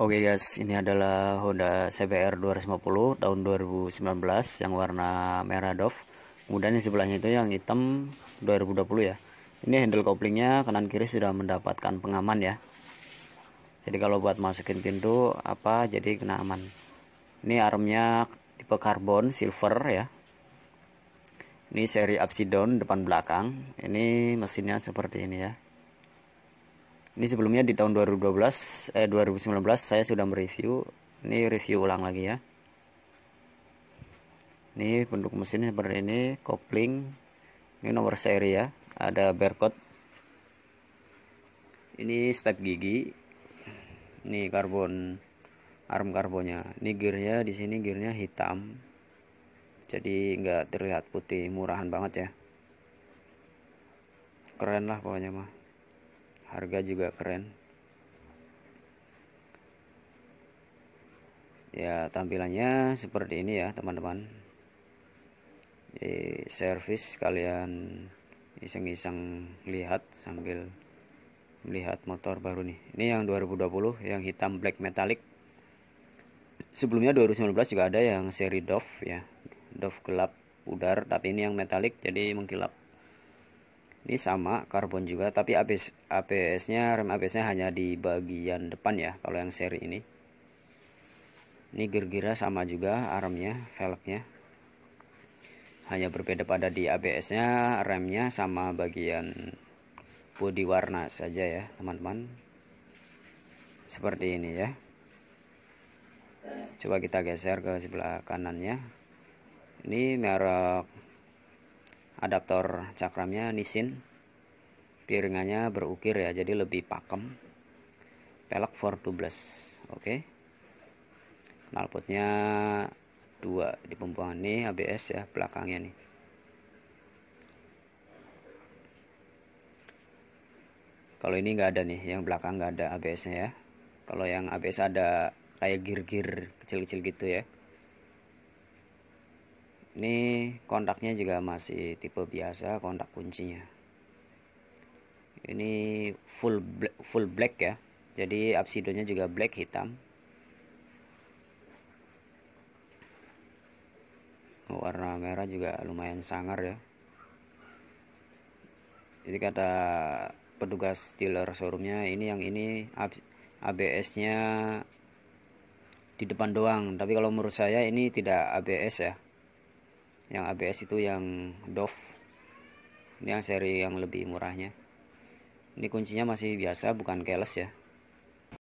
Oke okay guys, ini adalah Honda CBR 250 tahun 2019 yang warna merah doff. Kemudian yang sebelahnya itu yang hitam 2020 ya. Ini handle koplingnya kanan kiri sudah mendapatkan pengaman ya. Jadi kalau buat masukin pintu apa jadi kena aman. Ini armnya tipe karbon silver ya. Ini seri upside down depan belakang. Ini mesinnya seperti ini ya ini sebelumnya di tahun 2012 eh 2019 saya sudah mereview ini review ulang lagi ya ini bentuk mesinnya seperti ini kopling ini nomor seri ya ada barcode ini step gigi ini karbon arm karbonnya ini gearnya di sini gearnya hitam jadi nggak terlihat putih murahan banget ya keren lah pokoknya mah harga juga keren ya tampilannya seperti ini ya teman-teman di service kalian iseng-iseng lihat sambil melihat motor baru nih ini yang 2020 yang hitam black metallic sebelumnya 2019 juga ada yang seri Dove ya Dove gelap pudar tapi ini yang metalik jadi mengkilap ini sama karbon juga tapi ABS ABS nya rem ABS nya hanya di bagian depan ya kalau yang seri ini ini gergira sama juga armnya velgnya hanya berbeda pada di ABS nya remnya sama bagian bodi warna saja ya teman-teman seperti ini ya coba kita geser ke sebelah kanannya ini merek adaptor cakramnya Nissin piringannya berukir ya jadi lebih pakem pelek 412 oke okay. knalpotnya dua di pembuangan ini ABS ya belakangnya nih kalau ini nggak ada nih yang belakang nggak ada ABS nya ya kalau yang ABS ada kayak gear-gear kecil-kecil gitu ya ini kontaknya juga masih tipe biasa kontak kuncinya ini full black, full black ya jadi absidonya juga black hitam warna merah juga lumayan sangar ya jadi kata petugas dealer showroomnya ini yang ini ABS nya di depan doang tapi kalau menurut saya ini tidak ABS ya yang ABS itu yang Dove ini yang seri yang lebih murahnya ini kuncinya masih biasa bukan keles ya